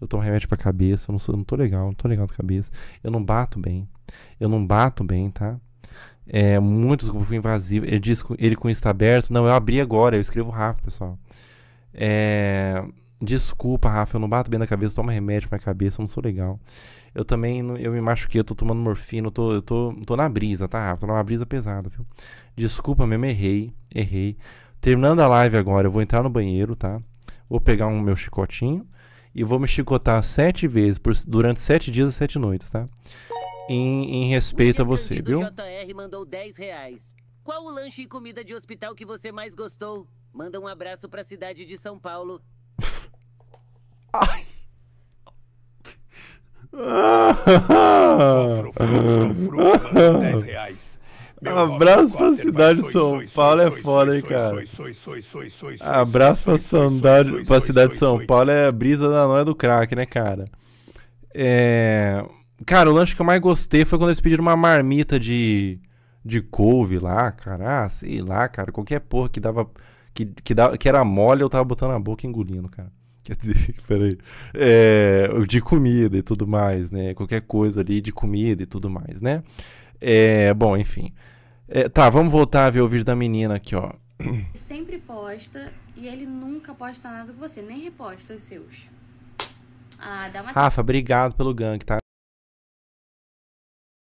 eu tomo remédio pra cabeça, eu não, sou, não tô legal, não tô legal da cabeça, eu não bato bem, eu não bato bem, tá? É, muitos grupos invasivos, ele diz ele com isso tá aberto, não, eu abri agora, eu escrevo rápido, pessoal. É, desculpa, Rafa, eu não bato bem na cabeça, toma remédio pra cabeça, eu não sou legal. Eu também, eu me machuquei, eu tô tomando morfina, eu tô, eu tô, tô na brisa, tá, Rafa? Tô numa brisa pesada, viu? Desculpa mesmo, errei, errei. Terminando a live agora, eu vou entrar no banheiro, tá? Vou pegar um meu chicotinho, e vou me chicotar sete vezes por, durante sete dias e sete noites, tá? Em, em respeito William a você, viu? JR mandou 10 reais. Qual o lanche e comida de hospital que você mais gostou? Manda um abraço pra cidade de São Paulo. Ai. Frufru, frufru, frufru, 10 reais. Meu Abraço pra cidade de São Paulo é foda, hein, cara. Abraço pra cidade de São Paulo é brisa da noia do crack, né, cara? É... Cara, o lanche que eu mais gostei foi quando eles pediram uma marmita de, de couve lá, cara. Ah, sei lá, cara. Qualquer porra que dava. Que, que, dava, que era mole, eu tava botando na boca e engolindo, cara. Quer dizer, peraí. É, de comida e tudo mais, né? Qualquer coisa ali de comida e tudo mais, né? É, bom, enfim. É, tá, vamos voltar a ver o vídeo da menina aqui, ó. Sempre posta e ele nunca posta nada com você, nem reposta os seus. Ah, dá uma. Rafa, obrigado pelo gank, tá?